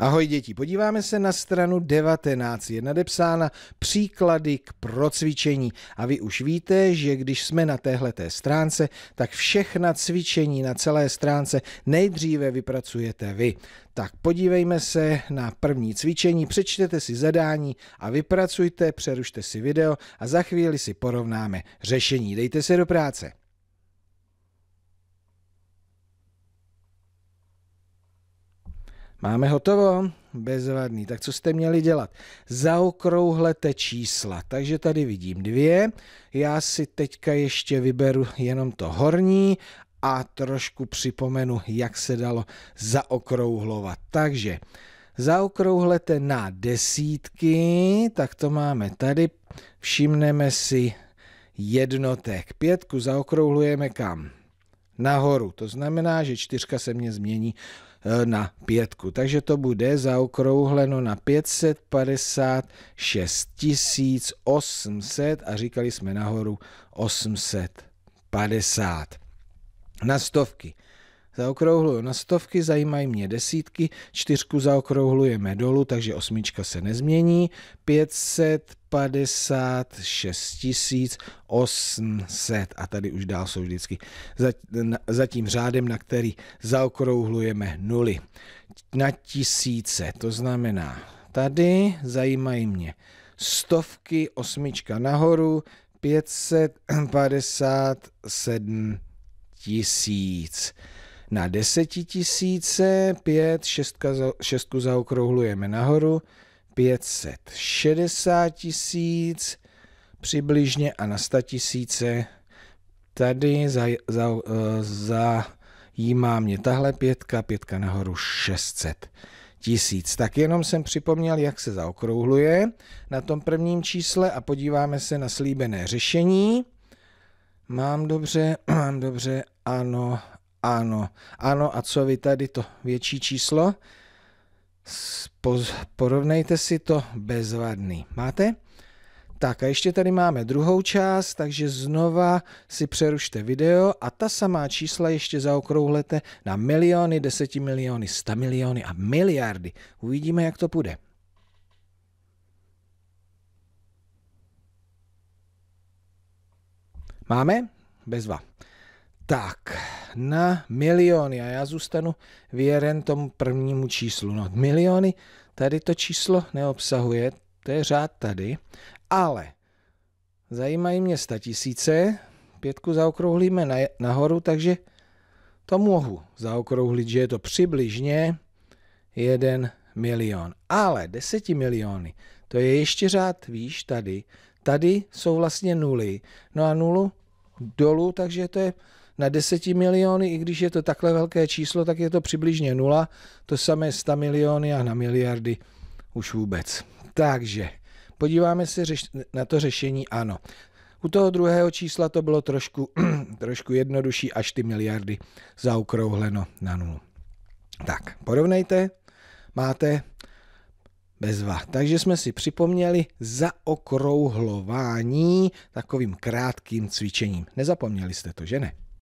Ahoj děti, podíváme se na stranu 19. Je nadepsána příklady k procvičení a vy už víte, že když jsme na téhleté stránce, tak všechna cvičení na celé stránce nejdříve vypracujete vy. Tak podívejme se na první cvičení, přečtěte si zadání a vypracujte, přerušte si video a za chvíli si porovnáme řešení. Dejte se do práce. Máme hotovo? Bezvadný. Tak co jste měli dělat? Zaokrouhlete čísla. Takže tady vidím dvě. Já si teďka ještě vyberu jenom to horní a trošku připomenu, jak se dalo zaokrouhlovat. Takže zaokrouhlete na desítky, tak to máme tady. Všimneme si jednotek. Pětku zaokrouhlujeme kam? nahoru. To znamená, že čtyřka se mě změní eh, na pětku. Takže to bude zaokrouhleno na 556 800 a říkali jsme nahoru 850. Na stovky zaokrouhluju na stovky, zajímají mě desítky, čtyřku zaokrouhlujeme dolů, takže osmička se nezmění, 556 800 a tady už dál jsou vždycky za, za tím řádem, na který zaokrouhlujeme nuly. Na tisíce, to znamená tady, zajímají mě stovky, osmička nahoru, 557 tisíc na desetitisíce, 5, šestka, šestku zaokrouhlujeme nahoru, 560 tisíc přibližně a na 100 tisíce. Tady za, za, za jímá mě tahle pětka, pětka nahoru 600 tisíc. Tak jenom jsem připomněl, jak se zaokrouhluje na tom prvním čísle a podíváme se na slíbené řešení. Mám dobře, mám dobře, ano, ano. Ano, a co vy tady to větší číslo? porovnejte si to bezvadný. Máte? Tak a ještě tady máme druhou část, takže znova si přerušte video a ta samá čísla ještě zaokrouhlete na miliony, desetimiliony, miliony a miliardy. Uvidíme, jak to půjde. Máme? Bezva. Tak, na miliony, a já zůstanu věren tomu prvnímu číslu. No, miliony tady to číslo neobsahuje, to je řád tady, ale zajímají mě sta tisíce, pětku zaokrouhlíme nahoru, takže to mohu zaokrouhlit, že je to přibližně 1 milion. Ale 10 miliony, to je ještě řád výš tady. Tady jsou vlastně nuly. No a nulu dolů, takže to je na 10 miliony, i když je to takhle velké číslo, tak je to přibližně nula. To samé 100 miliony a na miliardy už vůbec. Takže podíváme se na to řešení ano. U toho druhého čísla to bylo trošku, trošku jednodušší, až ty miliardy zaokrouhleno na nulu. Tak, porovnejte, máte bezva. Takže jsme si připomněli zaokrouhlování takovým krátkým cvičením. Nezapomněli jste to, že ne?